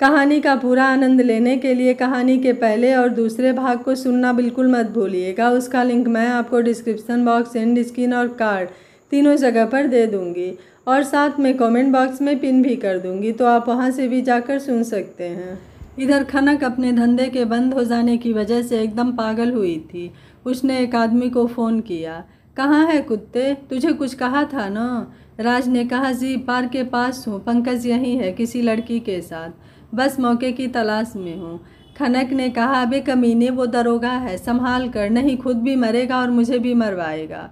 कहानी का पूरा आनंद लेने के लिए कहानी के पहले और दूसरे भाग को सुनना बिल्कुल मत भूलिएगा उसका लिंक मैं आपको डिस्क्रिप्सन बॉक्स एंड स्क्रीन और कार्ड तीनों जगह पर दे दूँगी और साथ में कमेंट बॉक्स में पिन भी कर दूँगी तो आप वहाँ से भी जाकर सुन सकते हैं इधर खनक अपने धंधे के बंद हो जाने की वजह से एकदम पागल हुई थी उसने एक आदमी को फ़ोन किया कहाँ है कुत्ते तुझे कुछ कहा था ना राज ने कहा जी पार्क के पास हूँ पंकज यहीं है किसी लड़की के साथ बस मौके की तलाश में हूँ खनक ने कहा अबे कमीने वो दरोगा है संभाल कर नहीं खुद भी मरेगा और मुझे भी मरवाएगा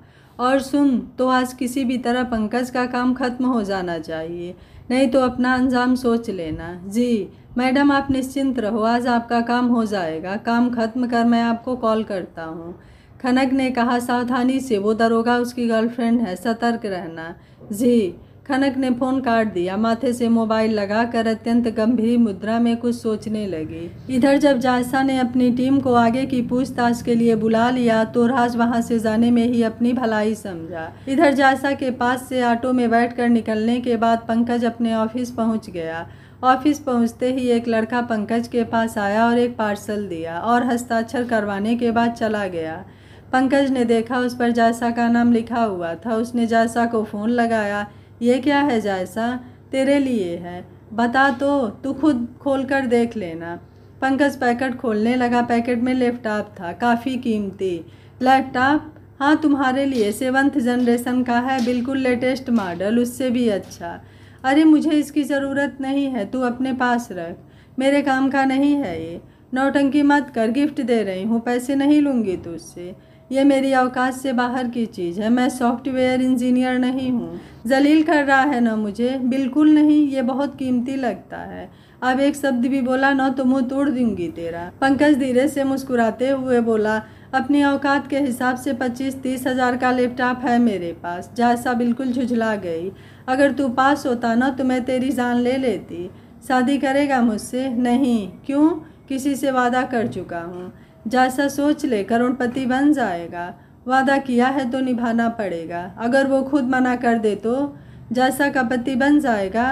और सुन तो आज किसी भी तरह पंकज का काम खत्म हो जाना चाहिए नहीं तो अपना अंजाम सोच लेना जी मैडम आप निश्चिंत रहो आज आपका काम हो जाएगा काम खत्म कर मैं आपको कॉल करता हूँ खनक ने कहा सावधानी से वो दरोगा उसकी गर्लफ्रेंड है सतर्क रहना जी खनक ने फोन काट दिया माथे से मोबाइल लगाकर अत्यंत गंभीर मुद्रा में कुछ सोचने लगी इधर जब जायसा ने अपनी टीम को आगे की पूछताछ के लिए बुला लिया तो राज वहां से जाने में ही अपनी भलाई समझा इधर जायसा के पास से ऑटो में बैठकर निकलने के बाद पंकज अपने ऑफिस पहुंच गया ऑफिस पहुंचते ही एक लड़का पंकज के पास आया और एक पार्सल दिया और हस्ताक्षर करवाने के बाद चला गया पंकज ने देखा उस पर जायसा का नाम लिखा हुआ था उसने जायसा को फ़ोन लगाया यह क्या है जायसा तेरे लिए है बता तो तू खुद खोल कर देख लेना पंकज पैकेट खोलने लगा पैकेट में लैपटॉप था काफ़ी कीमती लैपटॉप हाँ तुम्हारे लिए सेवन्थ जनरेशन का है बिल्कुल लेटेस्ट मॉडल उससे भी अच्छा अरे मुझे इसकी ज़रूरत नहीं है तू अपने पास रख मेरे काम का नहीं है ये नौटंकी मत कर गिफ्ट दे रही हूँ पैसे नहीं लूँगी तुझसे ये मेरी अवकाश से बाहर की चीज़ है मैं सॉफ्टवेयर इंजीनियर नहीं हूँ जलील कर रहा है ना मुझे बिल्कुल नहीं ये बहुत कीमती लगता है अब एक शब्द भी बोला ना तो मुँह तोड़ दूंगी तेरा पंकज धीरे से मुस्कुराते हुए बोला अपनी औकात के हिसाब से पच्चीस तीस हज़ार का लैपटॉप है मेरे पास जैसा बिल्कुल झुझला गई अगर तू पास होता ना तो मैं तेरी जान ले लेती शादी करेगा मुझसे नहीं क्यों किसी से वादा कर चुका हूँ जैसा सोच ले करोड़पति बन जाएगा वादा किया है तो निभाना पड़ेगा अगर वो खुद मना कर दे तो जैसा का पति बन जाएगा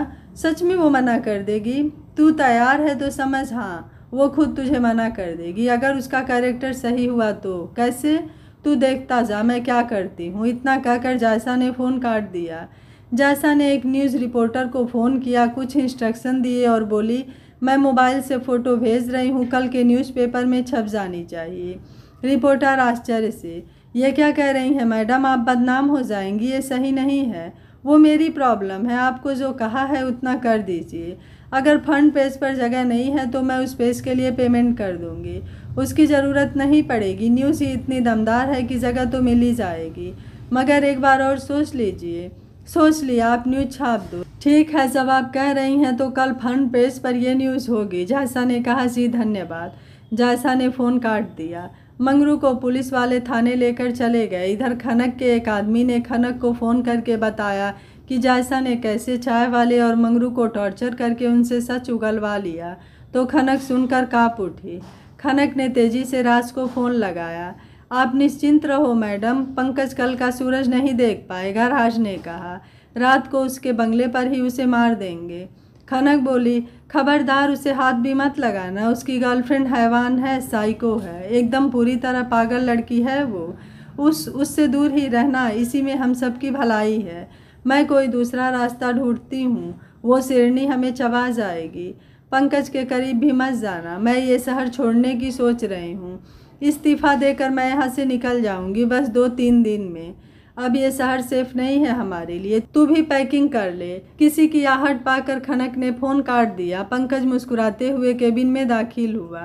सच में वो मना कर देगी तू तैयार है तो समझ हाँ वो खुद तुझे मना कर देगी अगर उसका कैरेक्टर सही हुआ तो कैसे तू देखता जा मैं क्या करती हूँ इतना कहकर जैसा ने फ़ोन काट दिया जैसा ने एक न्यूज़ रिपोर्टर को फ़ोन किया कुछ इंस्ट्रक्शन दिए और बोली मैं मोबाइल से फ़ोटो भेज रही हूँ कल के न्यूज़पेपर में छप जानी चाहिए रिपोर्टर आश्चर्य से ये क्या कह रही हैं मैडम आप बदनाम हो जाएंगी ये सही नहीं है वो मेरी प्रॉब्लम है आपको जो कहा है उतना कर दीजिए अगर फंड पेज पर जगह नहीं है तो मैं उस पेज के लिए पेमेंट कर दूंगी उसकी ज़रूरत नहीं पड़ेगी न्यूज़ ही इतनी दमदार है कि जगह तो मिल ही जाएगी मगर एक बार और सोच लीजिए सोच लिया आप न्यूज़ छाप दो ठीक है जब आप कह रही हैं तो कल फ्रंट पेज पर यह न्यूज़ होगी जायसा ने कहा जी धन्यवाद जायसा ने फ़ोन काट दिया मंगरू को पुलिस वाले थाने लेकर चले गए इधर खनक के एक आदमी ने खनक को फ़ोन करके बताया कि जायसा ने कैसे चाय वाले और मंगरू को टॉर्चर करके उनसे सच उगलवा लिया तो खनक सुनकर काँप उठी खनक ने तेज़ी से राज को फ़ोन लगाया आप निश्चिंत रहो मैडम पंकज कल का सूरज नहीं देख पाएगा राज ने कहा रात को उसके बंगले पर ही उसे मार देंगे खनक बोली खबरदार उसे हाथ भी मत लगाना उसकी गर्लफ्रेंड हैवान है साइको है एकदम पूरी तरह पागल लड़की है वो उस उससे दूर ही रहना इसी में हम सब की भलाई है मैं कोई दूसरा रास्ता ढूंढती हूँ वो सिरनी हमें चबा जाएगी पंकज के करीब भी मत जाना मैं ये शहर छोड़ने की सोच रही हूँ इस्तीफ़ा देकर मैं यहाँ से निकल जाऊँगी बस दो तीन दिन में अब ये शहर सेफ नहीं है हमारे लिए तू भी पैकिंग कर ले किसी की आहट पाकर खनक ने फ़ोन काट दिया पंकज मुस्कुराते हुए केबिन में दाखिल हुआ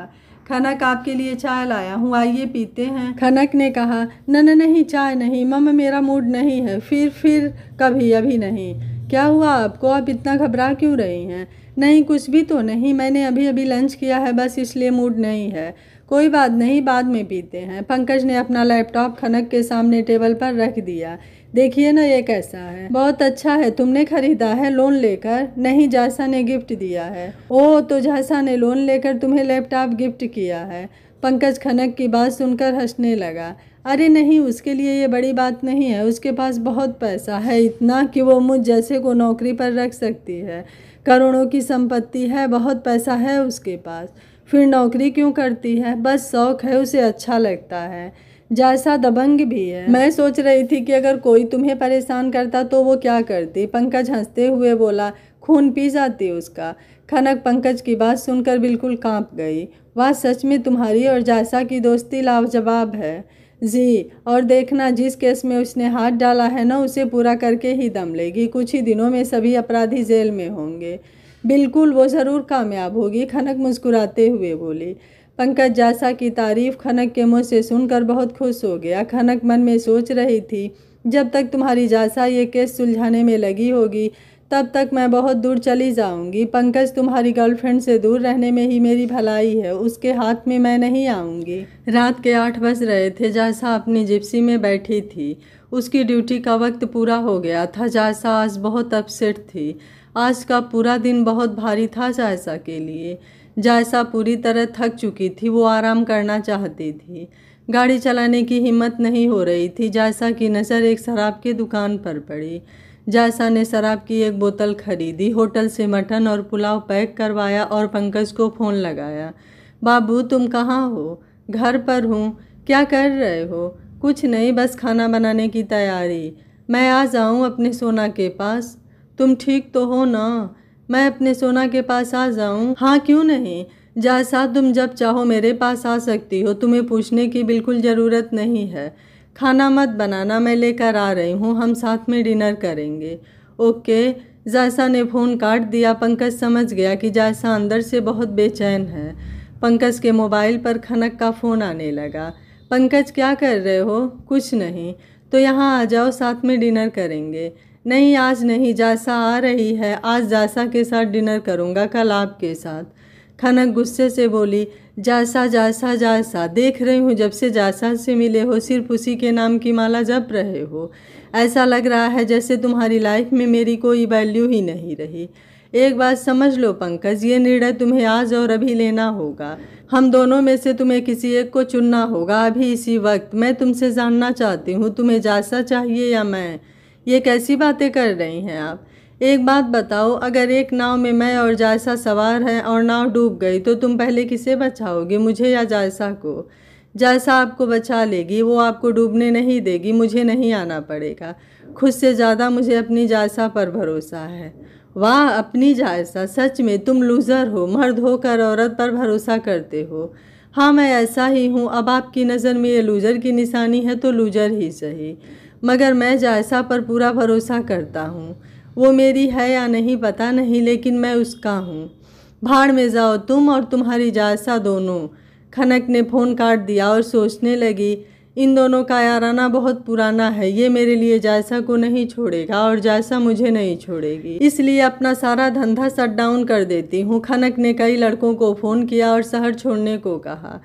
खनक आपके लिए चाय लाया हूँ आइए पीते हैं खनक ने कहा न न नहीं चाय नहीं मम मेरा मूड नहीं है फिर फिर कभी अभी नहीं क्या हुआ आपको आप इतना घबरा क्यों रही हैं नहीं कुछ भी तो नहीं मैंने अभी अभी लंच किया है बस इसलिए मूड नहीं है कोई बात नहीं बाद में पीते हैं पंकज ने अपना लैपटॉप खनक के सामने टेबल पर रख दिया देखिए ना ये कैसा है बहुत अच्छा है तुमने खरीदा है लोन लेकर नहीं जैसा ने गिफ्ट दिया है ओ तो जैसा ने लोन लेकर तुम्हें लैपटॉप गिफ्ट किया है पंकज खनक की बात सुनकर हंसने लगा अरे नहीं उसके लिए ये बड़ी बात नहीं है उसके पास बहुत पैसा है इतना कि वो मुझ जैसे को नौकरी पर रख सकती है करोड़ों की संपत्ति है बहुत पैसा है उसके पास फिर नौकरी क्यों करती है बस शौक है उसे अच्छा लगता है जैसा दबंग भी है मैं सोच रही थी कि अगर कोई तुम्हें परेशान करता तो वो क्या करती पंकज हंसते हुए बोला खून पी जाती उसका खनक पंकज की बात सुनकर बिल्कुल कांप गई वह सच में तुम्हारी और जैसा की दोस्ती लाजवाब है जी और देखना जिस केस में उसने हाथ डाला है ना उसे पूरा करके ही दम लेगी कुछ ही दिनों में सभी अपराधी जेल में होंगे बिल्कुल वो ज़रूर कामयाब होगी खनक मुस्कुराते हुए बोली पंकज जासा की तारीफ खनक के मुंह से सुनकर बहुत खुश हो गया खनक मन में सोच रही थी जब तक तुम्हारी जासा ये केस सुलझाने में लगी होगी तब तक मैं बहुत दूर चली जाऊंगी पंकज तुम्हारी गर्लफ्रेंड से दूर रहने में ही मेरी भलाई है उसके हाथ में मैं नहीं आऊंगी रात के आठ बज रहे थे जायसा अपनी जिप्सी में बैठी थी उसकी ड्यूटी का वक्त पूरा हो गया था जायसा आज बहुत अपसेट थी आज का पूरा दिन बहुत भारी था जायसा के लिए जायसा पूरी तरह थक चुकी थी वो आराम करना चाहती थी गाड़ी चलाने की हिम्मत नहीं हो रही थी जायसा की नज़र एक शराब की दुकान पर पड़ी जायसा ने शराब की एक बोतल खरीदी होटल से मटन और पुलाव पैक करवाया और पंकज को फ़ोन लगाया बाबू तुम कहाँ हो घर पर हूँ क्या कर रहे हो कुछ नहीं बस खाना बनाने की तैयारी मैं आ जाऊँ अपने सोना के पास तुम ठीक तो हो ना मैं अपने सोना के पास आ जाऊँ हाँ क्यों नहीं जैसा तुम जब चाहो मेरे पास आ सकती हो तुम्हें पूछने की बिल्कुल ज़रूरत नहीं है खाना मत बनाना मैं लेकर आ रही हूँ हम साथ में डिनर करेंगे ओके जायसा ने फ़ोन काट दिया पंकज समझ गया कि जायसा अंदर से बहुत बेचैन है पंकज के मोबाइल पर खनक का फ़ोन आने लगा पंकज क्या कर रहे हो कुछ नहीं तो यहाँ आ जाओ साथ में डिनर करेंगे नहीं आज नहीं जासा आ रही है आज जासा के साथ डिनर करूँगा कल आपके साथ खनक गुस्से से बोली जासा जासा जासा देख रही हूँ जब से जासा से मिले हो सिर्फ उसी के नाम की माला जप रहे हो ऐसा लग रहा है जैसे तुम्हारी लाइफ में मेरी कोई वैल्यू ही नहीं रही एक बात समझ लो पंकज ये निर्णय तुम्हें आज और अभी लेना होगा हम दोनों में से तुम्हें किसी एक को चुनना होगा अभी इसी वक्त मैं तुमसे जानना चाहती हूँ तुम्हें जासा चाहिए या मैं ये कैसी बातें कर रही हैं आप एक बात बताओ अगर एक नाव में मैं और जायसा सवार हैं और नाव डूब गई तो तुम पहले किसे बचाओगे मुझे या जायसा को जायसा आपको बचा लेगी वो आपको डूबने नहीं देगी मुझे नहीं आना पड़ेगा खुद से ज़्यादा मुझे अपनी जायसा पर भरोसा है वाह अपनी जायसा सच में तुम लूज़र हो मर्द होकर औरत पर भरोसा करते हो हाँ मैं ऐसा ही हूँ अब आपकी नज़र में ये लूज़र की निशानी है तो लूज़र ही सही मगर मैं जायसा पर पूरा भरोसा करता हूँ वो मेरी है या नहीं पता नहीं लेकिन मैं उसका हूँ भाड़ में जाओ तुम और तुम्हारी जायसा दोनों खनक ने फ़ोन काट दिया और सोचने लगी इन दोनों का याराना बहुत पुराना है ये मेरे लिए जायसा को नहीं छोड़ेगा और जायसा मुझे नहीं छोड़ेगी इसलिए अपना सारा धंधा शट डाउन कर देती हूँ खनक ने कई लड़कों को फ़ोन किया और शहर छोड़ने को कहा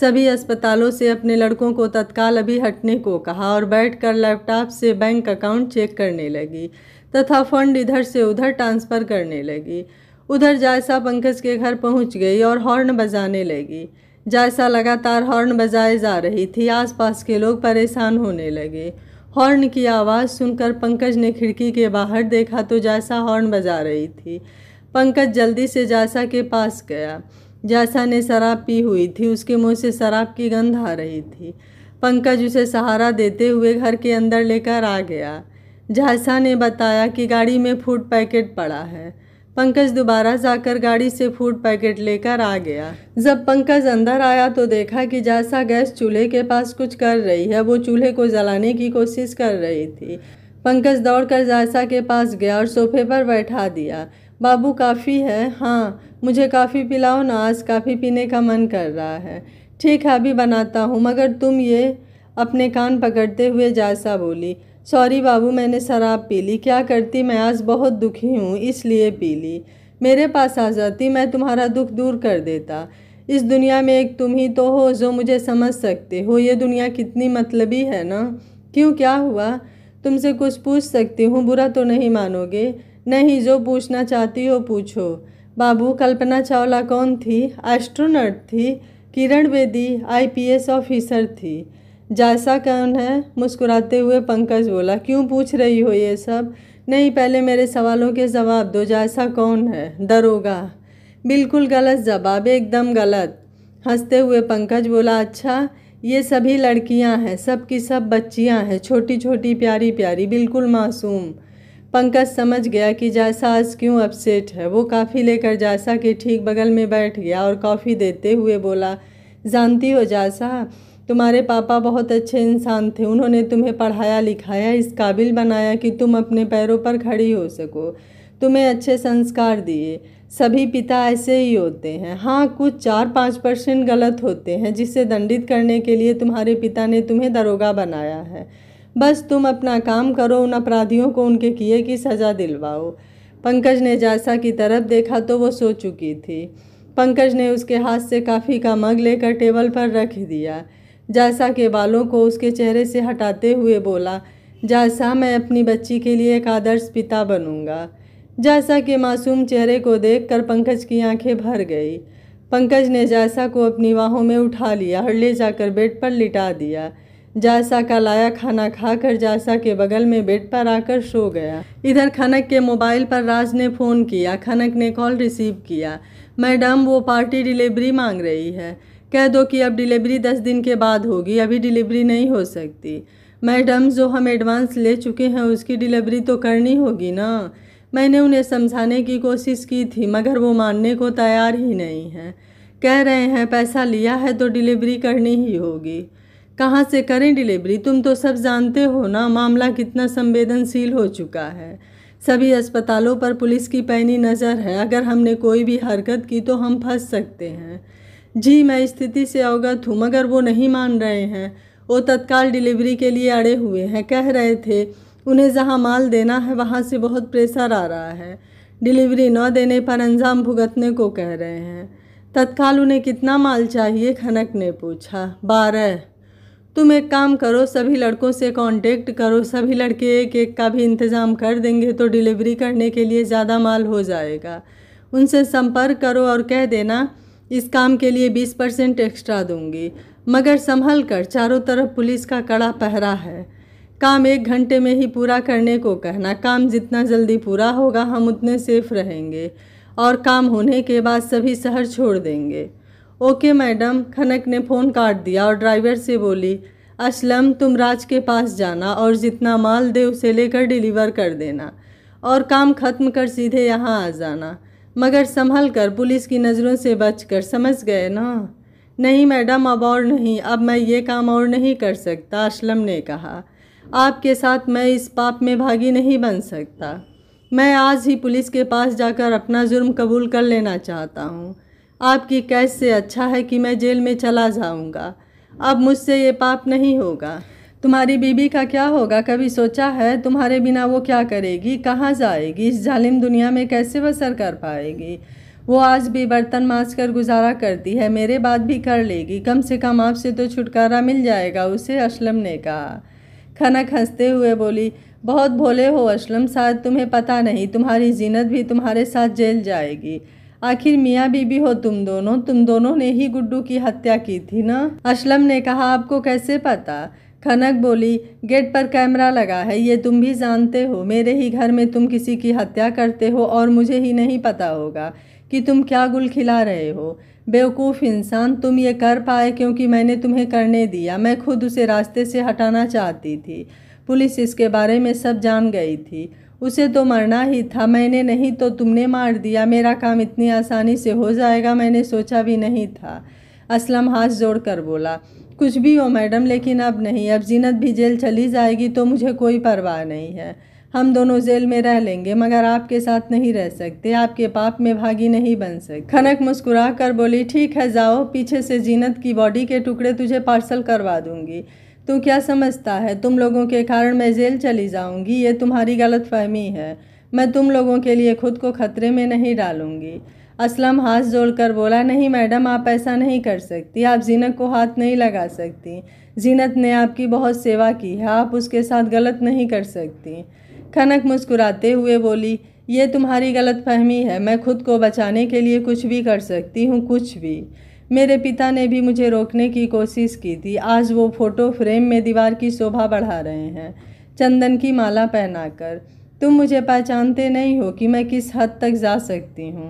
सभी अस्पतालों से अपने लड़कों को तत्काल अभी हटने को कहा और बैठकर लैपटॉप से बैंक अकाउंट चेक करने लगी तथा फंड इधर से उधर ट्रांसफ़र करने लगी उधर जायसा पंकज के घर पहुंच गई और हॉर्न बजाने लगी जायसा लगातार हॉर्न बजाए जा रही थी आसपास के लोग परेशान होने लगे हॉर्न की आवाज़ सुनकर पंकज ने खिड़की के बाहर देखा तो जायसा हॉर्न बजा रही थी पंकज जल्दी से जायसा के पास गया जैसा ने शराब पी हुई थी उसके मुंह से शराब की गंध आ रही थी पंकज उसे सहारा देते हुए घर के अंदर लेकर आ गया जैसा ने बताया कि गाड़ी में फूड पैकेट पड़ा है पंकज दोबारा जाकर गाड़ी से फूड पैकेट लेकर आ गया जब पंकज अंदर आया तो देखा कि जैसा गैस चूल्हे के पास कुछ कर रही है वो चूल्हे को जलाने की कोशिश कर रही थी पंकज दौड़कर जायसा के पास गया और सोफे पर बैठा दिया बाबू काफ़ी है हाँ मुझे काफ़ी पिलाओ ना आज काफ़ी पीने का मन कर रहा है ठीक है अभी बनाता हूँ मगर तुम ये अपने कान पकड़ते हुए जायसा बोली सॉरी बाबू मैंने शराब पी ली क्या करती मैं आज बहुत दुखी हूँ इसलिए पी ली मेरे पास आ जाती मैं तुम्हारा दुख दूर कर देता इस दुनिया में एक तुम ही तो हो जो मुझे समझ सकते हो ये दुनिया कितनी मतलबी है ना क्यों क्या हुआ तुमसे कुछ पूछ सकती हूँ बुरा तो नहीं मानोगे नहीं जो पूछना चाहती हो पूछो बाबू कल्पना चावला कौन थी एस्ट्रोनट थी किरण बेदी आईपीएस ऑफिसर थी जैसा कौन है मुस्कुराते हुए पंकज बोला क्यों पूछ रही हो ये सब नहीं पहले मेरे सवालों के जवाब दो जैसा कौन है दरोगा बिल्कुल गलत जवाब एकदम गलत हंसते हुए पंकज बोला अच्छा ये सभी लड़कियां हैं सब की सब बच्चियां हैं छोटी छोटी प्यारी प्यारी बिल्कुल मासूम पंकज समझ गया कि जैसा आज क्यों अपसेट है वो काफ़ी लेकर जैसा के ठीक बगल में बैठ गया और कॉफ़ी देते हुए बोला जानती हो जैसा तुम्हारे पापा बहुत अच्छे इंसान थे उन्होंने तुम्हें पढ़ाया लिखाया इस काबिल बनाया कि तुम अपने पैरों पर खड़ी हो सको तुम्हें अच्छे संस्कार दिए सभी पिता ऐसे ही होते हैं हाँ कुछ चार पाँच परसेंट गलत होते हैं जिसे दंडित करने के लिए तुम्हारे पिता ने तुम्हें दरोगा बनाया है बस तुम अपना काम करो उन अपराधियों को उनके किए की सज़ा दिलवाओ पंकज ने जायसा की तरफ देखा तो वो सो चुकी थी पंकज ने उसके हाथ से काफ़ी का मग लेकर टेबल पर रख दिया जायसा के बालों को उसके चेहरे से हटाते हुए बोला जायसा मैं अपनी बच्ची के लिए एक आदर्श पिता बनूंगा जायसा के मासूम चेहरे को देखकर पंकज की आंखें भर गई पंकज ने जायसा को अपनी बाहों में उठा लिया और ले जाकर बेड पर लिटा दिया जायसा का लाया खाना खाकर जायसा के बगल में बेड पर आकर सो गया इधर खनक के मोबाइल पर राज ने फ़ोन किया खनक ने कॉल रिसीव किया मैडम वो पार्टी डिलीवरी मांग रही है कह दो कि अब डिलीवरी दस दिन के बाद होगी अभी डिलीवरी नहीं हो सकती मैडम जो हम एडवांस ले चुके हैं उसकी डिलीवरी तो करनी होगी ना मैंने उन्हें समझाने की कोशिश की थी मगर वो मानने को तैयार ही नहीं है कह रहे हैं पैसा लिया है तो डिलीवरी करनी ही होगी कहाँ से करें डिलीवरी तुम तो सब जानते हो ना मामला कितना संवेदनशील हो चुका है सभी अस्पतालों पर पुलिस की पैनी नज़र है अगर हमने कोई भी हरकत की तो हम फंस सकते हैं जी मैं स्थिति से अवगत हूँ मगर वो नहीं मान रहे हैं वो तत्काल डिलीवरी के लिए अड़े हुए हैं कह रहे थे उन्हें जहाँ माल देना है वहाँ से बहुत प्रेशर आ रहा है डिलीवरी न देने पर अंजाम भुगतने को कह रहे हैं तत्काल उन्हें कितना माल चाहिए खनक ने पूछा बारह तुम एक काम करो सभी लड़कों से कांटेक्ट करो सभी लड़के एक एक का भी इंतज़ाम कर देंगे तो डिलीवरी करने के लिए ज़्यादा माल हो जाएगा उनसे संपर्क करो और कह देना इस काम के लिए बीस परसेंट एक्स्ट्रा दूंगी मगर संभल कर चारों तरफ पुलिस का कड़ा पहरा है काम एक घंटे में ही पूरा करने को कहना काम जितना जल्दी पूरा होगा हम उतने सेफ रहेंगे और काम होने के बाद सभी शहर छोड़ देंगे ओके मैडम खनक ने फ़ोन काट दिया और ड्राइवर से बोली असलम तुम राज के पास जाना और जितना माल दे उसे लेकर डिलीवर कर देना और काम ख़त्म कर सीधे यहाँ आ जाना मगर संभल कर पुलिस की नज़रों से बच कर समझ गए ना नहीं मैडम अब और नहीं अब मैं ये काम और नहीं कर सकता असलम ने कहा आपके साथ मैं इस पाप में भागी नहीं बन सकता मैं आज ही पुलिस के पास जाकर अपना जुर्म कबूल कर लेना चाहता हूँ आपकी कैद से अच्छा है कि मैं जेल में चला जाऊंगा अब मुझसे ये पाप नहीं होगा तुम्हारी बीबी का क्या होगा कभी सोचा है तुम्हारे बिना वो क्या करेगी कहाँ जाएगी इस जालिम दुनिया में कैसे बसर कर पाएगी वो आज भी बर्तन माँज कर गुजारा करती है मेरे बाद भी कर लेगी कम से कम आपसे तो छुटकारा मिल जाएगा उसे असलम ने कहा खनक हंसते हुए बोली बहुत भोले हो असलम शायद तुम्हें पता नहीं तुम्हारी जीनत भी तुम्हारे साथ जेल जाएगी आखिर मियाँ बीबी हो तुम दोनों तुम दोनों ने ही गुड्डू की हत्या की थी ना असलम ने कहा आपको कैसे पता खनक बोली गेट पर कैमरा लगा है ये तुम भी जानते हो मेरे ही घर में तुम किसी की हत्या करते हो और मुझे ही नहीं पता होगा कि तुम क्या गुल खिला रहे हो बेवकूफ़ इंसान तुम ये कर पाए क्योंकि मैंने तुम्हें करने दिया मैं खुद उसे रास्ते से हटाना चाहती थी पुलिस इसके बारे में सब जान गई थी उसे तो मरना ही था मैंने नहीं तो तुमने मार दिया मेरा काम इतनी आसानी से हो जाएगा मैंने सोचा भी नहीं था असलम हाथ जोड़ कर बोला कुछ भी हो मैडम लेकिन अब नहीं अब जीनत भी जेल चली जाएगी तो मुझे कोई परवाह नहीं है हम दोनों जेल में रह लेंगे मगर आपके साथ नहीं रह सकते आपके पाप में भागी नहीं बन सकते खनक मुस्कुरा कर बोली ठीक है जाओ पीछे से जीनत की बॉडी के टुकड़े तुझे पार्सल करवा दूंगी तो क्या समझता है तुम लोगों के कारण मैं जेल चली जाऊंगी ये तुम्हारी गलत फहमी है मैं तुम लोगों के लिए खुद को खतरे में नहीं डालूंगी असलम हाथ जोड़कर बोला नहीं मैडम आप ऐसा नहीं कर सकती आप जीनत को हाथ नहीं लगा सकती जीनत ने आपकी बहुत सेवा की है आप उसके साथ गलत नहीं कर सकती खनक मुस्कुराते हुए बोली ये तुम्हारी गलत फहमी है मैं खुद को बचाने के लिए कुछ भी कर सकती हूँ कुछ भी मेरे पिता ने भी मुझे रोकने की कोशिश की थी आज वो फ़ोटो फ्रेम में दीवार की शोभा बढ़ा रहे हैं चंदन की माला पहनाकर तुम मुझे पहचानते नहीं हो कि मैं किस हद तक जा सकती हूँ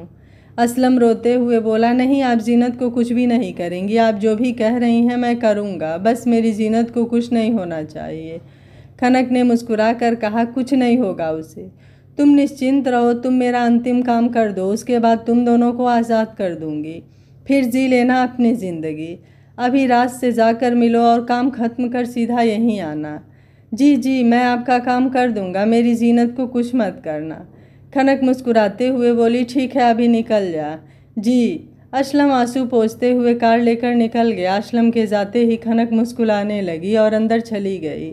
असलम रोते हुए बोला नहीं आप जीनत को कुछ भी नहीं करेंगी आप जो भी कह रही हैं मैं करूँगा बस मेरी जीनत को कुछ नहीं होना चाहिए खनक ने मुस्कुरा कर कहा कुछ नहीं होगा उसे तुम निश्चिंत रहो तुम मेरा अंतिम काम कर दो उसके बाद तुम दोनों को आज़ाद कर दूँगी फिर जी लेना अपनी ज़िंदगी अभी रात से जाकर मिलो और काम ख़त्म कर सीधा यहीं आना जी जी मैं आपका काम कर दूंगा मेरी जीनत को कुछ मत करना खनक मुस्कुराते हुए बोली ठीक है अभी निकल जा जी असलम आंसू पोसते हुए कार लेकर निकल गया असलम के जाते ही खनक मुस्कुराने लगी और अंदर चली गई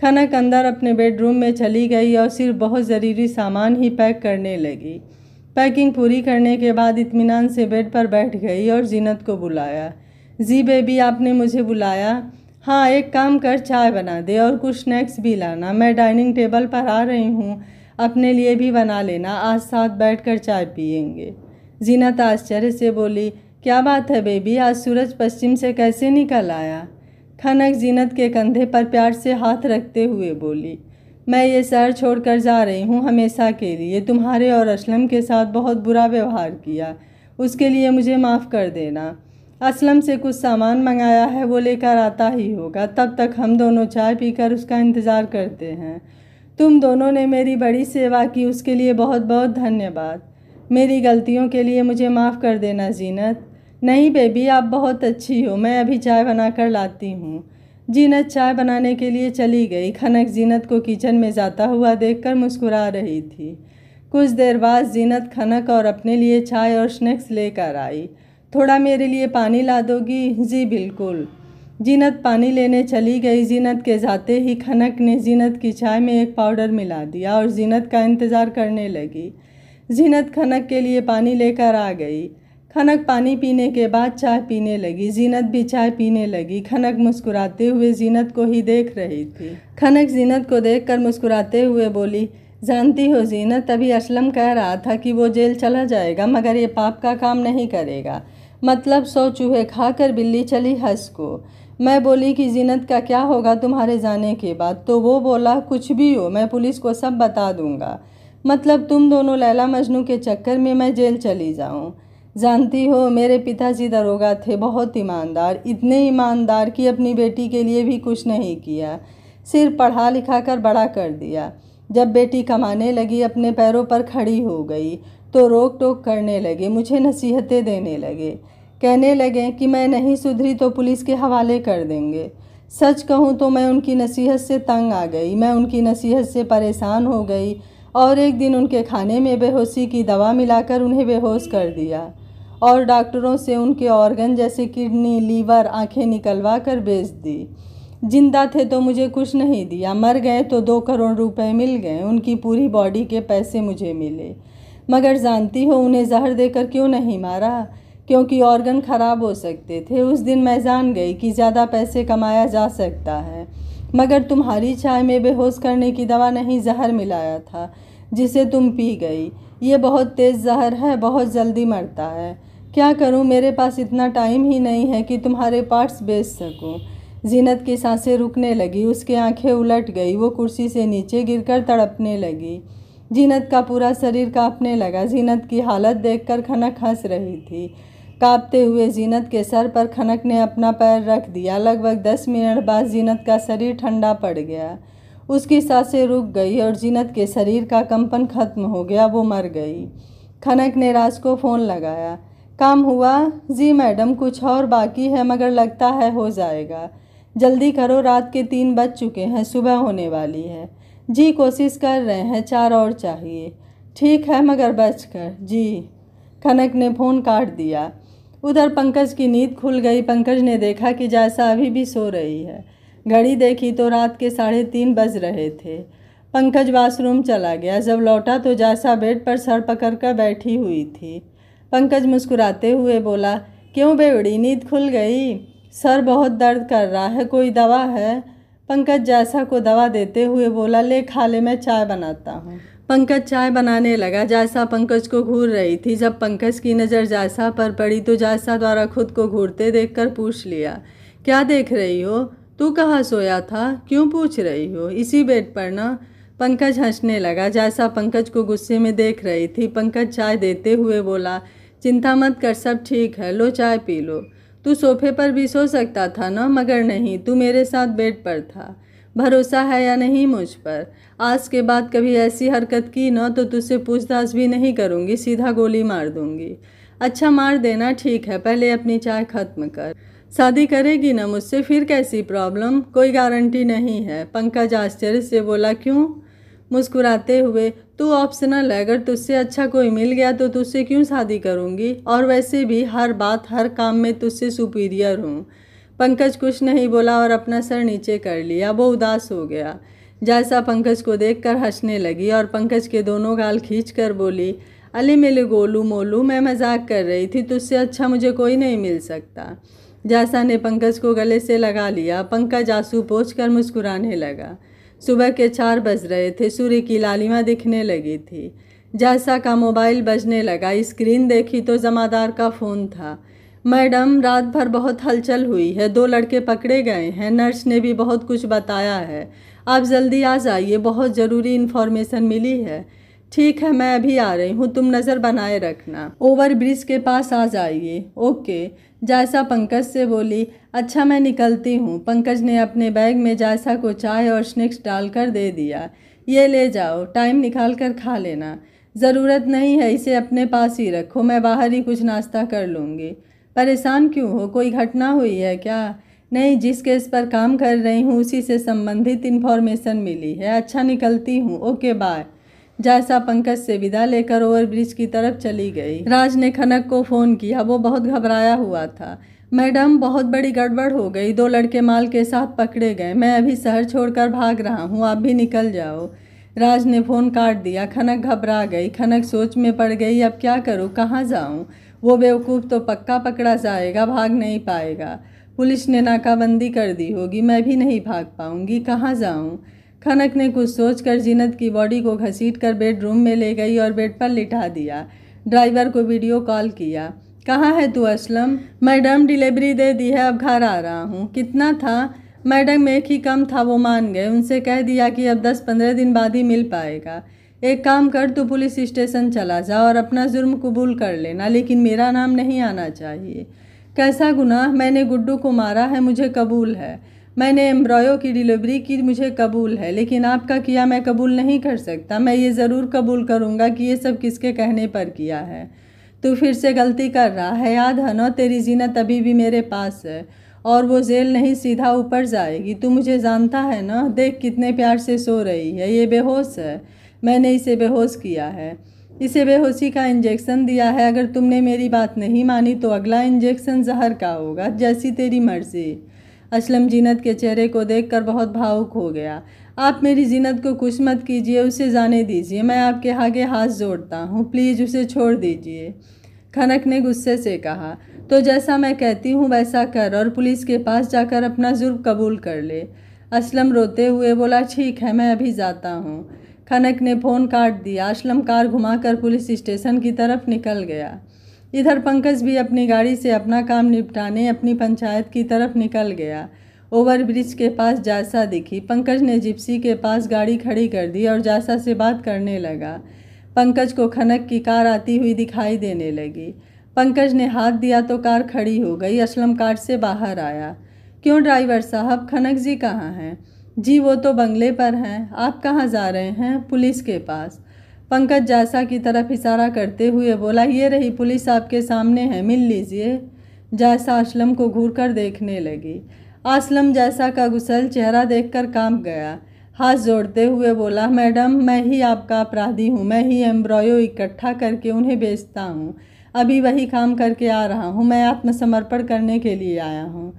खनक अंदर अपने बेडरूम में चली गई और सिर्फ बहुत ज़रूरी सामान ही पैक करने लगी पैकिंग पूरी करने के बाद इतमान से बेड पर बैठ गई और जीनत को बुलाया जी बेबी आपने मुझे बुलाया हाँ एक काम कर चाय बना दे और कुछ स्नैक्स भी लाना मैं डाइनिंग टेबल पर आ रही हूँ अपने लिए भी बना लेना आज साथ बैठकर चाय पियेंगे जीनत आश्चर्य से बोली क्या बात है बेबी आज सूरज पश्चिम से कैसे निकल आया खनक जीनत के कंधे पर प्यार से हाथ रखते हुए बोली मैं ये शहर छोड़कर जा रही हूँ हमेशा के लिए तुम्हारे और असलम के साथ बहुत बुरा व्यवहार किया उसके लिए मुझे माफ़ कर देना असलम से कुछ सामान मंगाया है वो लेकर आता ही होगा तब तक हम दोनों चाय पीकर उसका इंतज़ार करते हैं तुम दोनों ने मेरी बड़ी सेवा की उसके लिए बहुत बहुत धन्यवाद मेरी गलतियों के लिए मुझे माफ़ कर देना जीनत नहीं बेबी आप बहुत अच्छी हो मैं अभी चाय बना कर लाती हूँ जीनत चाय बनाने के लिए चली गई खनक जीनत को किचन में जाता हुआ देखकर मुस्कुरा रही थी कुछ देर बाद जीनत खनक और अपने लिए चाय और स्नैक्स लेकर आई थोड़ा मेरे लिए पानी ला दोगी जी बिल्कुल जीनत पानी लेने चली गई जीनत के जाते ही खनक ने जीनत की चाय में एक पाउडर मिला दिया और जीनत का इंतज़ार करने लगी जीनत खनक के लिए पानी लेकर आ गई खनक पानी पीने के बाद चाय पीने लगी जीनत भी चाय पीने लगी खनक मुस्कुराते हुए जीनत को ही देख रही थी खनक जीनत को देखकर मुस्कुराते हुए बोली जानती हो जीनत अभी असलम कह रहा था कि वो जेल चला जाएगा मगर ये पाप का काम नहीं करेगा मतलब सौ चूहे खाकर बिल्ली चली हंस को मैं बोली कि जीनत का क्या होगा तुम्हारे जाने के बाद तो वो बोला कुछ भी हो मैं पुलिस को सब बता दूंगा मतलब तुम दोनों लैला मजनू के चक्कर में मैं जेल चली जाऊँ जानती हो मेरे पिताजी दरोगा थे बहुत ईमानदार इतने ईमानदार कि अपनी बेटी के लिए भी कुछ नहीं किया सिर्फ पढ़ा लिखा कर बड़ा कर दिया जब बेटी कमाने लगी अपने पैरों पर खड़ी हो गई तो रोक टोक करने लगे मुझे नसीहतें देने लगे कहने लगे कि मैं नहीं सुधरी तो पुलिस के हवाले कर देंगे सच कहूँ तो मैं उनकी नसीहत से तंग आ गई मैं उनकी नसीहत से परेशान हो गई और एक दिन उनके खाने में बेहोशी की दवा मिलाकर उन्हें बेहोश कर दिया और डॉक्टरों से उनके ऑर्गन जैसे किडनी लीवर आंखें निकलवा कर बेच दी जिंदा थे तो मुझे कुछ नहीं दिया मर गए तो दो करोड़ रुपए मिल गए उनकी पूरी बॉडी के पैसे मुझे मिले मगर जानती हो उन्हें जहर देकर क्यों नहीं मारा क्योंकि ऑर्गन ख़राब हो सकते थे उस दिन मैं जान गई कि ज़्यादा पैसे कमाया जा सकता है मगर तुम्हारी चाय में बेहोश करने की दवा नहीं जहर मिलाया था जिसे तुम पी गई ये बहुत तेज़ जहर है बहुत जल्दी मरता है क्या करूं मेरे पास इतना टाइम ही नहीं है कि तुम्हारे पार्ट्स बेच सकूं। जीनत की सांसें रुकने लगी उसकी आंखें उलट गई वो कुर्सी से नीचे गिरकर तड़पने लगी जीनत का पूरा शरीर कांपने लगा जीनत की हालत देखकर खनक हंस रही थी कांपते हुए जीनत के सर पर खनक ने अपना पैर रख दिया लगभग दस मिनट बाद जीनत का शरीर ठंडा पड़ गया उसकी सांसें रुक गई और जीनत के शरीर का कंपन खत्म हो गया वो मर गई खनक ने राज को फ़ोन लगाया काम हुआ जी मैडम कुछ और बाकी है मगर लगता है हो जाएगा जल्दी करो रात के तीन बज चुके हैं सुबह होने वाली है जी कोशिश कर रहे हैं चार और चाहिए ठीक है मगर बच कर जी कनक ने फ़ोन काट दिया उधर पंकज की नींद खुल गई पंकज ने देखा कि जैसा अभी भी सो रही है घड़ी देखी तो रात के साढ़े तीन बज रहे थे पंकज वाशरूम चला गया जब लौटा तो जैसा बेड पर सर पकड़ कर बैठी हुई थी पंकज मुस्कुराते हुए बोला क्यों बेवड़ी नींद खुल गई सर बहुत दर्द कर रहा है कोई दवा है पंकज जैसा को दवा देते हुए बोला ले खा ले मैं चाय बनाता हूँ पंकज चाय बनाने लगा जैसा पंकज को घूर रही थी जब पंकज की नज़र जैसा पर पड़ी तो जैसा द्वारा खुद को घूरते देखकर पूछ लिया क्या देख रही हो तू कहाँ सोया था क्यों पूछ रही हो इसी बेड पर ना पंकज हंसने लगा जैसा पंकज को गुस्से में देख रही थी पंकज चाय देते हुए बोला चिंता मत कर सब ठीक है लो चाय पी लो तू सोफे पर भी सो सकता था ना मगर नहीं तू मेरे साथ बेड पर था भरोसा है या नहीं मुझ पर आज के बाद कभी ऐसी हरकत की ना तो तुझसे पूछताछ भी नहीं करूँगी सीधा गोली मार दूँगी अच्छा मार देना ठीक है पहले अपनी चाय ख़त्म कर शादी करेगी ना मुझसे फिर कैसी प्रॉब्लम कोई गारंटी नहीं है पंकज आश्चर्य से बोला क्यों मुस्कुराते हुए तू ऑप्शनल है अगर तुझसे अच्छा कोई मिल गया तो तुझसे क्यों शादी करूँगी और वैसे भी हर बात हर काम में तुझसे सुपीरियर हूँ पंकज कुछ नहीं बोला और अपना सर नीचे कर लिया वो उदास हो गया जैसा पंकज को देखकर हंसने लगी और पंकज के दोनों गाल खींच कर बोली अली मेले गोलू मोलू मैं मजाक कर रही थी तुझसे अच्छा मुझे कोई नहीं मिल सकता जैसा ने पंकज को गले से लगा लिया पंकज आंसू पोछ कर मुस्कुराने लगा सुबह के चार बज रहे थे सूर्य की लालिमा दिखने लगी थी जैसा का मोबाइल बजने लगा स्क्रीन देखी तो जमादार का फ़ोन था मैडम रात भर बहुत हलचल हुई है दो लड़के पकड़े गए हैं नर्स ने भी बहुत कुछ बताया है आप जल्दी आ जाइए बहुत ज़रूरी इन्फॉर्मेशन मिली है ठीक है मैं अभी आ रही हूँ तुम नज़र बनाए रखना ओवर ब्रिज के पास आ जाइए ओके जैसा पंकज से बोली अच्छा मैं निकलती हूँ पंकज ने अपने बैग में जैसा को चाय और स्नैक्स डालकर दे दिया ये ले जाओ टाइम निकाल कर खा लेना ज़रूरत नहीं है इसे अपने पास ही रखो मैं बाहर ही कुछ नाश्ता कर लूँगी परेशान क्यों हो कोई घटना हुई है क्या नहीं जिस केस पर काम कर रही हूँ उसी से संबंधित इन्फॉर्मेशन मिली है अच्छा निकलती हूँ ओके बाय जैसा पंकज से विदा लेकर ओवरब्रिज की तरफ चली गई राज ने खनक को फ़ोन किया वो बहुत घबराया हुआ था मैडम बहुत बड़ी गड़बड़ हो गई दो लड़के माल के साथ पकड़े गए मैं अभी शहर छोड़कर भाग रहा हूँ आप भी निकल जाओ राज ने फ़ोन काट दिया खनक घबरा गई खनक सोच में पड़ गई अब क्या करूँ कहाँ जाऊँ वो बेवकूफ़ तो पक्का पकड़ा जाएगा भाग नहीं पाएगा पुलिस ने नाकाबंदी कर दी होगी मैं भी नहीं भाग पाऊँगी कहाँ जाऊँ खनक ने कुछ सोचकर जिनत की बॉडी को घसीटकर बेडरूम में ले गई और बेड पर लिटा दिया ड्राइवर को वीडियो कॉल किया कहाँ है तू असलम मैडम डिलीवरी दे दी है अब घर आ रहा हूँ कितना था मैडम एक ही कम था वो मान गए उनसे कह दिया कि अब दस पंद्रह दिन बाद ही मिल पाएगा एक काम कर तू पुलिस स्टेशन चला जा और अपना जुर्म कबूल कर लेना लेकिन मेरा नाम नहीं आना चाहिए कैसा गुनाह मैंने गुड्डू को मारा है मुझे कबूल है मैंने एम्ब्रॉयो की डिलीवरी की मुझे कबूल है लेकिन आपका किया मैं कबूल नहीं कर सकता मैं ये ज़रूर कबूल करूँगा कि ये सब किसके कहने पर किया है तू फिर से गलती कर रहा है याद है ना तेरी जीनत अभी भी मेरे पास है और वो जेल नहीं सीधा ऊपर जाएगी तू मुझे जानता है ना देख कितने प्यार से सो रही है ये बेहोश है मैंने इसे बेहोश किया है इसे बेहोशी का इंजेक्शन दिया है अगर तुमने मेरी बात नहीं मानी तो अगला इंजेक्शन जहर का होगा जैसी तेरी मर्ज़ी असलम जीनत के चेहरे को देखकर बहुत भावुक हो गया आप मेरी जीनत को कुछ मत कीजिए उसे जाने दीजिए मैं आपके आगे हाथ जोड़ता हूँ प्लीज़ उसे छोड़ दीजिए खनक ने गुस्से से कहा तो जैसा मैं कहती हूँ वैसा कर और पुलिस के पास जाकर अपना जुर्म कबूल कर ले असलम रोते हुए बोला ठीक है मैं अभी जाता हूँ खनक ने फ़ोन काट दिया असलम कार घुमाकर पुलिस स्टेशन की तरफ निकल गया इधर पंकज भी अपनी गाड़ी से अपना काम निपटाने अपनी पंचायत की तरफ निकल गया ओवरब्रिज के पास जायसा दिखी पंकज ने जिप्सी के पास गाड़ी खड़ी कर दी और जायसा से बात करने लगा पंकज को खनक की कार आती हुई दिखाई देने लगी पंकज ने हाथ दिया तो कार खड़ी हो गई असलम कार से बाहर आया क्यों ड्राइवर साहब खनक जी कहाँ हैं जी वो तो बंगले पर हैं आप कहाँ जा रहे हैं पुलिस के पास पंकज जासा की तरफ इशारा करते हुए बोला ये रही पुलिस आपके सामने है मिल लीजिए जायसा असलम को घूर कर देखने लगी असलम जैसा का गुसल चेहरा देखकर कांप गया हाथ जोड़ते हुए बोला मैडम मैं ही आपका अपराधी हूँ मैं ही एम्ब्रॉयो इकट्ठा करके उन्हें बेचता हूँ अभी वही काम करके आ रहा हूँ मैं आत्मसमर्पण करने के लिए आया हूँ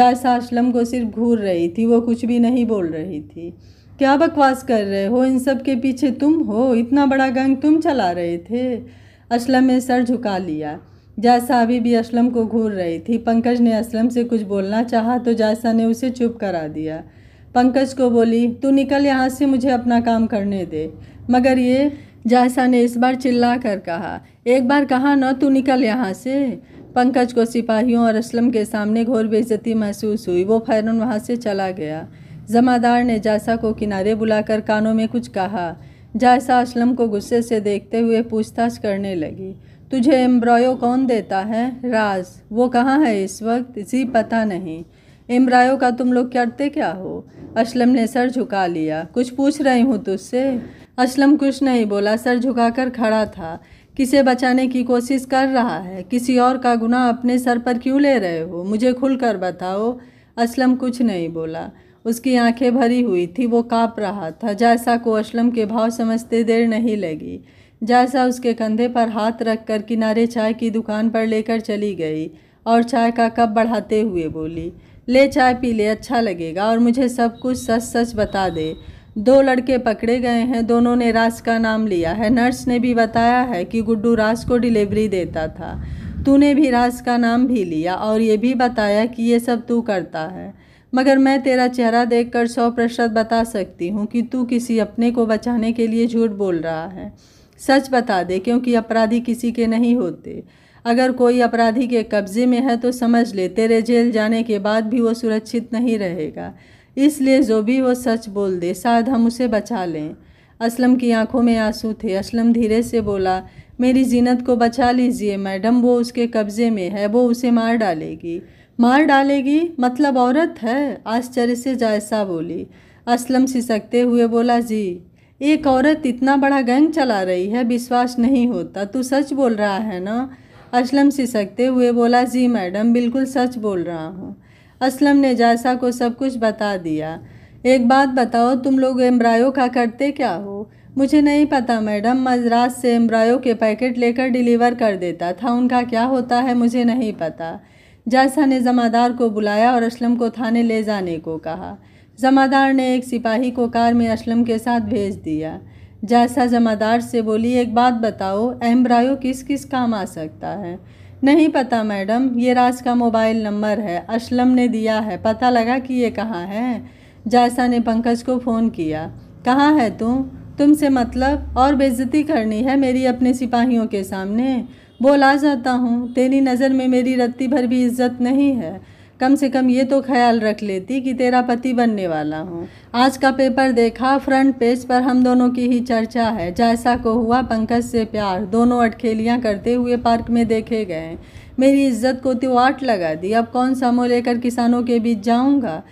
जायसा असलम को सिर्फ घूर रही थी वो कुछ भी नहीं बोल रही थी क्या बकवास कर रहे हो इन सब के पीछे तुम हो इतना बड़ा गैंग तुम चला रहे थे असलम ने सर झुका लिया जायसा अभी भी असलम को घूर रही थी पंकज ने असलम से कुछ बोलना चाहा तो जायसा ने उसे चुप करा दिया पंकज को बोली तू निकल यहाँ से मुझे अपना काम करने दे मगर ये जायसा ने इस बार चिल्ला कर कहा एक बार कहा ना तू निकल यहाँ से पंकज को सिपाहियों और असलम के सामने घोर बेइज्जती महसूस हुई वो फैरन वहाँ से चला गया जमादार ने जायसा को किनारे बुलाकर कानों में कुछ कहा जायसा असलम को गुस्से से देखते हुए पूछताछ करने लगी तुझे एम्ब्रॉयो कौन देता है राज वो कहाँ है इस वक्त जी पता नहीं एम्ब्रायो का तुम लोग करते क्या हो असलम ने सर झुका लिया कुछ पूछ रही हूँ तुझसे असलम कुछ नहीं बोला सर झुकाकर खड़ा था किसे बचाने की कोशिश कर रहा है किसी और का गुनाह अपने सर पर क्यों ले रहे हो मुझे खुलकर बताओ असलम कुछ नहीं बोला उसकी आंखें भरी हुई थी वो काँप रहा था जैसा को असलम के भाव समझते देर नहीं लगी जैसा उसके कंधे पर हाथ रख कर किनारे चाय की दुकान पर लेकर चली गई और चाय का कप बढ़ाते हुए बोली ले चाय पी ले अच्छा लगेगा और मुझे सब कुछ सच सच बता दे दो लड़के पकड़े गए हैं दोनों ने रास का नाम लिया है नर्स ने भी बताया है कि गुड्डू रास को डिलीवरी देता था तूने भी रास का नाम भी लिया और ये भी बताया कि ये सब तू करता है मगर मैं तेरा चेहरा देखकर सौ प्रतिशत बता सकती हूँ कि तू किसी अपने को बचाने के लिए झूठ बोल रहा है सच बता दे क्योंकि अपराधी किसी के नहीं होते अगर कोई अपराधी के कब्ज़े में है तो समझ ले तेरे जेल जाने के बाद भी वो सुरक्षित नहीं रहेगा इसलिए जो भी वो सच बोल दे शायद हम उसे बचा लें असलम की आंखों में आंसू थे असलम धीरे से बोला मेरी जीनत को बचा लीजिए मैडम वो उसके कब्ज़े में है वो उसे मार डालेगी मार डालेगी मतलब औरत है आश्चर्य से जायसा बोली असलम सिसकते हुए बोला जी एक औरत इतना बड़ा गैंग चला रही है विश्वास नहीं होता तू सच बोल रहा है ना असलम सिसकते हुए बोला जी मैडम बिल्कुल सच बोल रहा हूँ असलम ने जायसा को सब कुछ बता दिया एक बात बताओ तुम लोग एम्ब्रायो का करते क्या हो मुझे नहीं पता मैडम मज़रात से एम्ब्रायो के पैकेट लेकर डिलीवर कर देता था उनका क्या होता है मुझे नहीं पता जायसा ने जमादार को बुलाया और असलम को थाने ले जाने को कहा जमादार ने एक सिपाही को कार में असलम के साथ भेज दिया जैसा जमादार से बोली एक बात बताओ एम्ब्रायो किस किस काम आ सकता है नहीं पता मैडम ये राज का मोबाइल नंबर है असलम ने दिया है पता लगा कि ये कहाँ है जैसा ने पंकज को फ़ोन किया कहाँ है तुम तुमसे मतलब और बेज़ती करनी है मेरी अपने सिपाहियों के सामने बोला जाता हूँ तेरी नज़र में मेरी रत्ती भर भी इज्जत नहीं है कम से कम ये तो ख्याल रख लेती कि तेरा पति बनने वाला हूँ आज का पेपर देखा फ्रंट पेज पर हम दोनों की ही चर्चा है जैसा को हुआ पंकज से प्यार दोनों अटखेलियाँ करते हुए पार्क में देखे गए मेरी इज्जत को तो आट लगा दी अब कौन सा मुँह लेकर किसानों के बीच जाऊँगा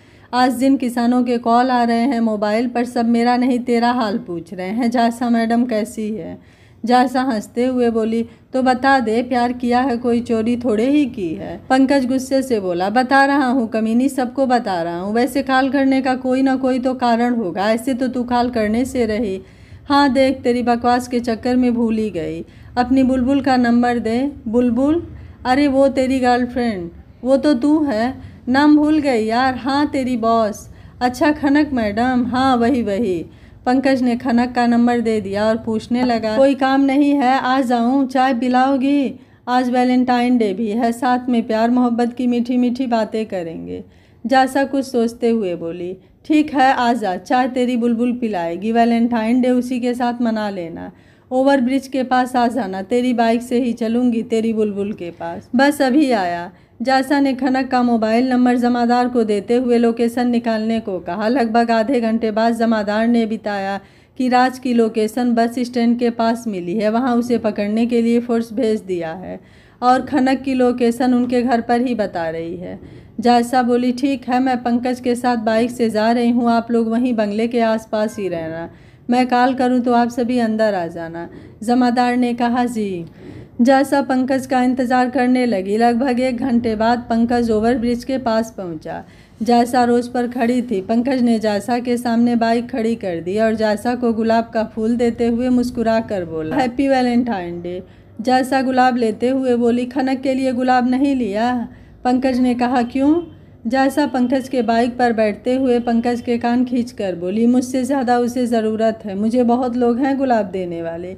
आज दिन किसानों के कॉल आ रहे हैं मोबाइल पर सब मेरा नहीं तेरा हाल पूछ रहे हैं जैसा मैडम कैसी है जैसा हंसते हुए बोली तो बता दे प्यार किया है कोई चोरी थोड़े ही की है पंकज गुस्से से बोला बता रहा हूँ कमीनी सबको बता रहा हूँ वैसे खाल करने का कोई ना कोई तो कारण होगा ऐसे तो तू खाल करने से रही हाँ देख तेरी बकवास के चक्कर में भूली गई अपनी बुलबुल का नंबर दे बुलबुल अरे वो तेरी गर्लफ्रेंड वो तो तू है नाम भूल गई यार हाँ तेरी बॉस अच्छा खनक मैडम हाँ वही वही पंकज ने खनक का नंबर दे दिया और पूछने लगा कोई काम नहीं है आ जाऊँ चाय पिलाओगी आज वैलेंटाइन डे भी है साथ में प्यार मोहब्बत की मीठी मीठी बातें करेंगे जैसा कुछ सोचते हुए बोली ठीक है आ जा चाय तेरी बुलबुल पिलाएगी वैलेंटाइन डे उसी के साथ मना लेना ओवर ब्रिज के पास आ जाना तेरी बाइक से ही चलूँगी तेरी बुलबुल के पास बस अभी आया जायसा ने खनक का मोबाइल नंबर जमादार को देते हुए लोकेशन निकालने को कहा लगभग आधे घंटे बाद जमादार ने बिताया कि राज की लोकेशन बस स्टैंड के पास मिली है वहाँ उसे पकड़ने के लिए फोर्स भेज दिया है और खनक की लोकेशन उनके घर पर ही बता रही है जायसा बोली ठीक है मैं पंकज के साथ बाइक से जा रही हूँ आप लोग वहीं बंगले के आसपास ही रहना मैं कॉल करूँ तो आप सभी अंदर आ जाना जमादार ने कहा जी जैसा पंकज का इंतज़ार करने लगी लगभग एक घंटे बाद पंकज ओवरब्रिज के पास पहुंचा। जैसा रोज पर खड़ी थी पंकज ने जैसा के सामने बाइक खड़ी कर दी और जैसा को गुलाब का फूल देते हुए मुस्कुरा कर बोला हैप्पी वैलेंटाइन डे जैसा गुलाब लेते हुए बोली खनक के लिए गुलाब नहीं लिया पंकज ने कहा क्यों जैसा पंकज के बाइक पर बैठते हुए पंकज के कान खींच कर बोली मुझसे ज़्यादा उसे ज़रूरत है मुझे बहुत लोग हैं गुलाब देने वाले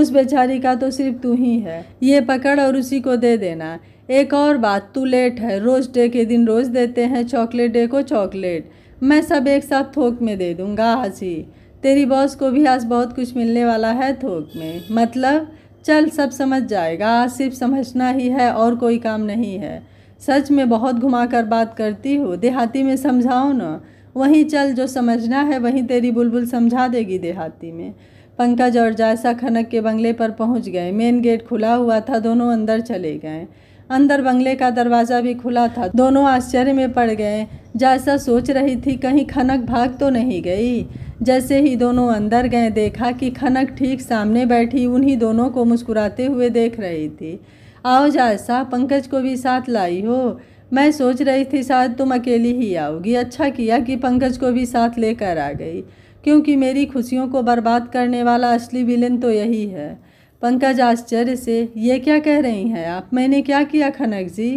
उस बेचारी का तो सिर्फ तू ही है ये पकड़ और उसी को दे देना एक और बात तू लेट है रोज़ डे के दिन रोज़ देते हैं चॉकलेट डे को चॉकलेट मैं सब एक साथ थोक में दे दूँगा हंसी तेरी बॉस को भी आज बहुत कुछ मिलने वाला है थोक में मतलब चल सब समझ जाएगा आज सिर्फ समझना ही है और कोई काम नहीं है सच में बहुत घुमा कर बात करती हो देहाती में समझाओ ना वहीं चल जो समझना है वहीं तेरी बुलबुल समझा देगी देहाती में पंकज और जायसा खनक के बंगले पर पहुंच गए मेन गेट खुला हुआ था दोनों अंदर चले गए अंदर बंगले का दरवाज़ा भी खुला था दोनों आश्चर्य में पड़ गए जैसा सोच रही थी कहीं खनक भाग तो नहीं गई जैसे ही दोनों अंदर गए देखा कि खनक ठीक सामने बैठी उन्हीं दोनों को मुस्कुराते हुए देख रही थी आओ सा पंकज को भी साथ लाई हो मैं सोच रही थी शायद तुम अकेली ही आओगी अच्छा किया कि पंकज को भी साथ लेकर आ गई क्योंकि मेरी खुशियों को बर्बाद करने वाला असली विलेन तो यही है पंकज आश्चर्य से ये क्या कह रही हैं आप मैंने क्या किया खनक जी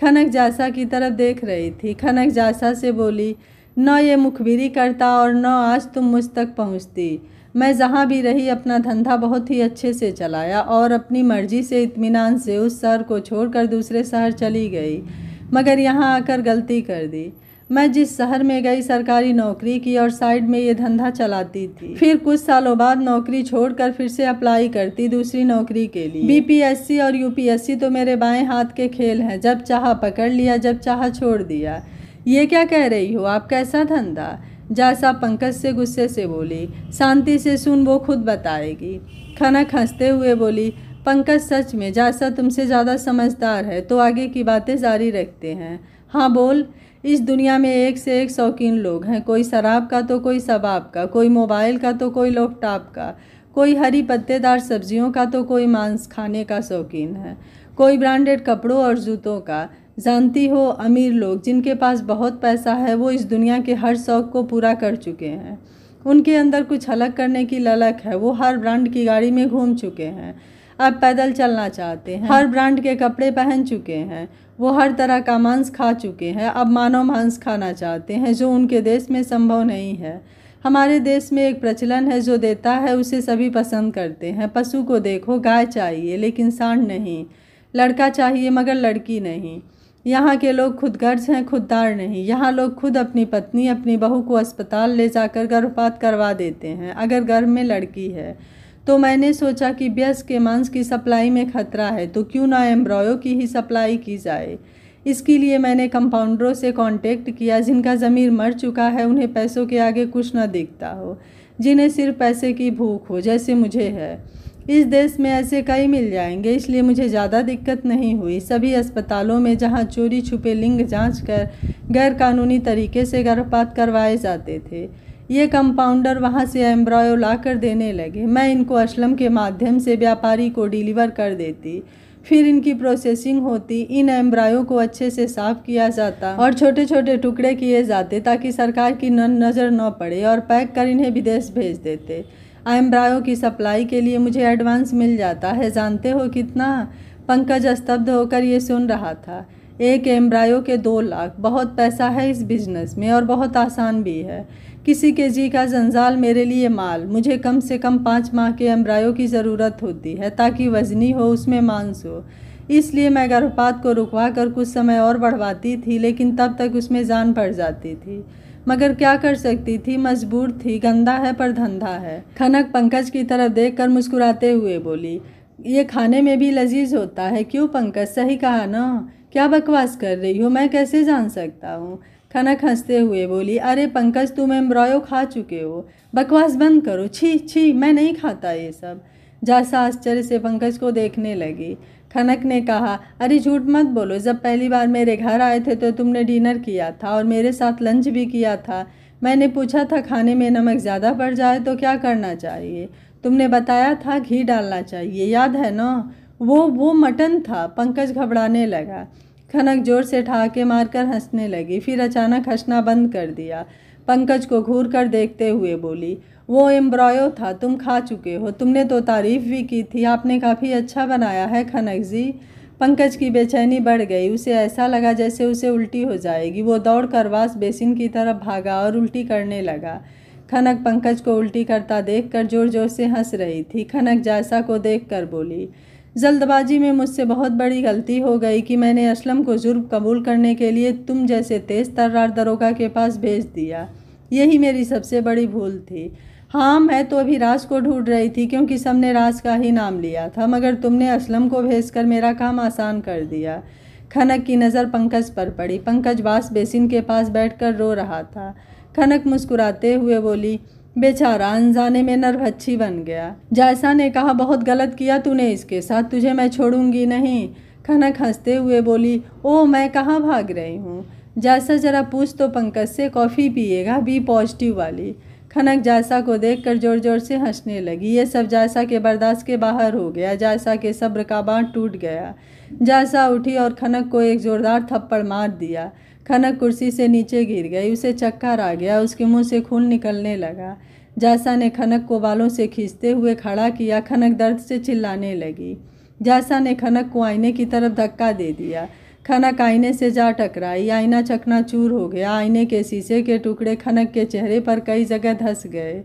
खनक जासा की तरफ देख रही थी खनक जासा से बोली न ये मुखबिरी करता और न आज तुम मुझ तक पहुँचती मैं जहाँ भी रही अपना धंधा बहुत ही अच्छे से चलाया और अपनी मर्जी से इत्मीनान से उस शहर को छोड़कर दूसरे शहर चली गई मगर यहाँ आकर गलती कर दी मैं जिस शहर में गई सरकारी नौकरी की और साइड में ये धंधा चलाती थी फिर कुछ सालों बाद नौकरी छोड़कर फिर से अप्लाई करती दूसरी नौकरी के लिए बीपीएससी और यूपीएससी तो मेरे बाएं हाथ के खेल हैं जब चाह पकड़ लिया जब चाह छोड़ दिया ये क्या कह रही हो आप कैसा धंधा जासा पंकज से गुस्से से बोली शांति से सुन वो खुद बताएगी खनक हंसते हुए बोली पंकज सच में जासा तुमसे ज़्यादा समझदार है तो आगे की बातें जारी रखते हैं हाँ बोल इस दुनिया में एक से एक शौकीन लोग हैं कोई शराब का तो कोई शबाब का कोई मोबाइल का तो कोई लैपटॉप का कोई हरी पत्तेदार सब्जियों का तो कोई मांस खाने का शौकीन है कोई ब्रांडेड कपड़ों और जूतों का जानती हो अमीर लोग जिनके पास बहुत पैसा है वो इस दुनिया के हर शौक़ को पूरा कर चुके हैं उनके अंदर कुछ अलग करने की ललक है वो हर ब्रांड की गाड़ी में घूम चुके हैं अब पैदल चलना चाहते हैं हर ब्रांड के कपड़े पहन चुके हैं वो हर तरह का मांस खा चुके हैं अब मानव मांस खाना चाहते हैं जो उनके देश में संभव नहीं है हमारे देश में एक प्रचलन है जो देता है उसे सभी पसंद करते हैं पशु को देखो गाय चाहिए लेकिन सांड नहीं लड़का चाहिए मगर लड़की नहीं यहाँ के लोग खुद गर्ज हैं खुददार नहीं यहाँ लोग खुद अपनी पत्नी अपनी बहू को अस्पताल ले जाकर गर्भपात करवा देते हैं अगर गर्भ में लड़की है तो मैंने सोचा कि ब्यस के मांस की सप्लाई में खतरा है तो क्यों ना एम्ब्रॉयो की ही सप्लाई की जाए इसके लिए मैंने कंपाउंडरों से कांटेक्ट किया जिनका ज़मीर मर चुका है उन्हें पैसों के आगे कुछ ना दिखता हो जिन्हें सिर्फ पैसे की भूख हो जैसे मुझे है इस देश में ऐसे कई मिल जाएंगे इसलिए मुझे ज़्यादा दिक्कत नहीं हुई सभी अस्पतालों में जहाँ चोरी छुपे लिंग जांच कर गैर कानूनी तरीके से गर्भपात करवाए जाते थे ये कंपाउंडर वहाँ से एम्ब्रॉयो ला कर देने लगे मैं इनको असलम के माध्यम से व्यापारी को डिलीवर कर देती फिर इनकी प्रोसेसिंग होती इन एम्ब्रायो को अच्छे से साफ किया जाता और छोटे छोटे टुकड़े किए जाते ताकि सरकार की नज़र न पड़े और पैक कर इन्हें विदेश भेज देते एम्ब्रायो की सप्लाई के लिए मुझे एडवांस मिल जाता है जानते हो कितना पंकज स्तब्ध होकर ये सुन रहा था एक एम्ब्रायो के दो लाख बहुत पैसा है इस बिजनेस में और बहुत आसान भी है किसी के जी का जंजाल मेरे लिए माल मुझे कम से कम पाँच माह के एम्ब्रायो की ज़रूरत होती है ताकि वजनी हो उसमें मांस हो इसलिए मैं गर्भपात को रुकवा कर कुछ समय और बढ़वाती थी लेकिन तब तक उसमें जान पड़ जाती थी मगर क्या कर सकती थी मजबूर थी गंदा है पर धंधा है खनक पंकज की तरफ देख कर मुस्कुराते हुए बोली ये खाने में भी लजीज होता है क्यों पंकज सही कहा ना क्या बकवास कर रही हो मैं कैसे जान सकता हूँ खनक हंसते हुए बोली अरे पंकज तुम एम्ब्रॉयो खा चुके हो बकवास बंद करो छी छी मैं नहीं खाता ये सब जासा आश्चर्य से पंकज को देखने लगी खनक ने कहा अरे झूठ मत बोलो जब पहली बार मेरे घर आए थे तो तुमने डिनर किया था और मेरे साथ लंच भी किया था मैंने पूछा था खाने में नमक ज़्यादा पड़ जाए तो क्या करना चाहिए तुमने बताया था घी डालना चाहिए याद है ना वो वो मटन था पंकज घबराने लगा खनक जोर से ठहाके मारकर हंसने लगी फिर अचानक हंसना बंद कर दिया पंकज को घूर कर देखते हुए बोली वो एम्ब्रॉयो था तुम खा चुके हो तुमने तो तारीफ़ भी की थी आपने काफ़ी अच्छा बनाया है खनक जी पंकज की बेचैनी बढ़ गई उसे ऐसा लगा जैसे उसे उल्टी हो जाएगी वो दौड़ कर वास बेसिन की तरफ भागा और उल्टी करने लगा खनक पंकज को उल्टी करता देख कर जोर जोर से हंस रही थी खनक जायसा को देख कर बोली जल्दबाजी में मुझसे बहुत बड़ी गलती हो गई कि मैंने असलम को जुर्म कबूल करने के लिए तुम जैसे तेज़ तर्रार दरोगा के पास भेज दिया यही मेरी सबसे बड़ी भूल थी हाँ मैं तो अभी राज को ढूंढ रही थी क्योंकि सबने राज का ही नाम लिया था मगर तुमने असलम को भेज मेरा काम आसान कर दिया खनक की नज़र पंकज पर पड़ी पंकज बास बेसिन के पास बैठकर रो रहा था खनक मुस्कुराते हुए बोली बेचारा अनजाने में नरभच्छी बन गया जायसा ने कहा बहुत गलत किया तूने इसके साथ तुझे मैं छोड़ूंगी नहीं खनक हंसते हुए बोली ओ मैं कहाँ भाग रही हूँ जैसा ज़रा पूछ तो पंकज से कॉफ़ी पिएगा बी पॉजिटिव वाली खनक जायसा को देखकर जोर जोर से हंसने लगी ये सब जायसा के बर्दाश्त के बाहर हो गया जायसा के सब्र का बांध टूट गया जायसा उठी और खनक को एक ज़ोरदार थप्पड़ मार दिया खनक कुर्सी से नीचे गिर गई उसे चक्कर आ गया उसके मुंह से खून निकलने लगा जायसा ने खनक को बालों से खींचते हुए खड़ा किया खनक दर्द से चिल्लाने लगी जायसा ने खनक को आईने की तरफ धक्का दे दिया खनक आईने से जा टकराई आईना चकना चूर हो गया आईने के शीशे के टुकड़े खनक के चेहरे पर कई जगह धस गए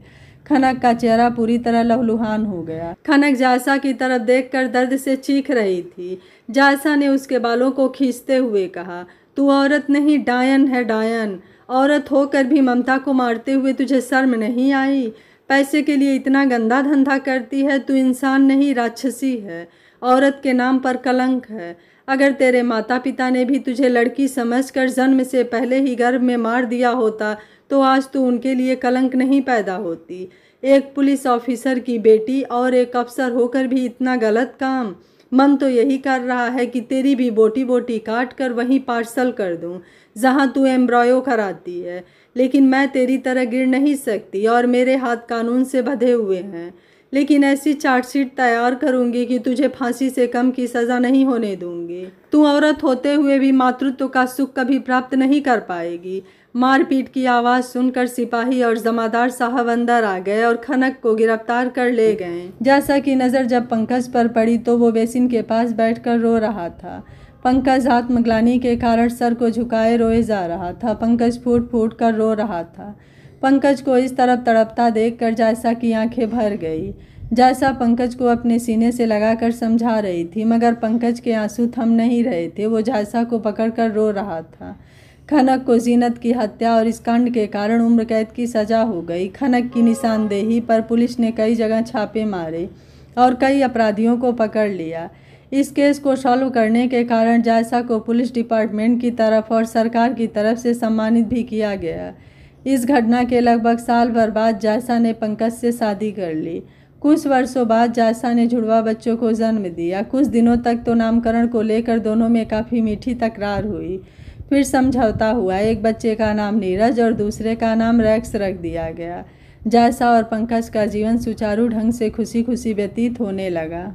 खनक का चेहरा पूरी तरह लहलुहान हो गया खनक जायसा की तरफ देखकर दर्द से चीख रही थी जायसा ने उसके बालों को खींचते हुए कहा तू औरत नहीं डायन है डायन औरत होकर भी ममता को मारते हुए तुझे शर्म नहीं आई पैसे के लिए इतना गंदा धंधा करती है तू इंसान नहीं राक्षसी है औरत के नाम पर कलंक है अगर तेरे माता पिता ने भी तुझे लड़की समझकर जन्म से पहले ही गर्भ में मार दिया होता तो आज तू उनके लिए कलंक नहीं पैदा होती एक पुलिस ऑफिसर की बेटी और एक अफसर होकर भी इतना गलत काम मन तो यही कर रहा है कि तेरी भी बोटी बोटी काट कर वहीं पार्सल कर दूं जहां तू एम्ब्रॉयो कराती है लेकिन मैं तेरी तरह गिर नहीं सकती और मेरे हाथ कानून से बधे हुए हैं लेकिन ऐसी चार्जशीट तैयार करूंगी कि तुझे फांसी से कम की सज़ा नहीं होने दूंगी तू औरत होते हुए भी मातृत्व का सुख कभी प्राप्त नहीं कर पाएगी मारपीट की आवाज़ सुनकर सिपाही और जमादार साहब अंदर आ गए और खनक को गिरफ्तार कर ले गए जैसा कि नज़र जब पंकज पर पड़ी तो वो बेसिन के पास बैठ रो रहा था पंकज आत्मग्लानी के कारण सर को झुकाए रोए जा रहा था पंकज फूट फूट कर रो रहा था पंकज को इस तरफ तड़पता देखकर जैसा की आंखें भर गई जैसा पंकज को अपने सीने से लगाकर समझा रही थी मगर पंकज के आंसू थम नहीं रहे थे वो जैसा को पकड़कर रो रहा था खनक को जीनत की हत्या और इस कांड के कारण उम्र कैद की सजा हो गई खनक की निशानदेही पर पुलिस ने कई जगह छापे मारे और कई अपराधियों को पकड़ लिया इस केस को सॉल्व करने के कारण जायसा को पुलिस डिपार्टमेंट की तरफ और सरकार की तरफ से सम्मानित भी किया गया इस घटना के लगभग साल भर बाद जायसा ने पंकज से शादी कर ली कुछ वर्षों बाद जायसा ने जुड़वा बच्चों को जन्म दिया कुछ दिनों तक तो नामकरण को लेकर दोनों में काफ़ी मीठी तकरार हुई फिर समझौता हुआ एक बच्चे का नाम नीरज और दूसरे का नाम रैक्स रख दिया गया जायसा और पंकज का जीवन सुचारू ढंग से खुशी खुशी व्यतीत होने लगा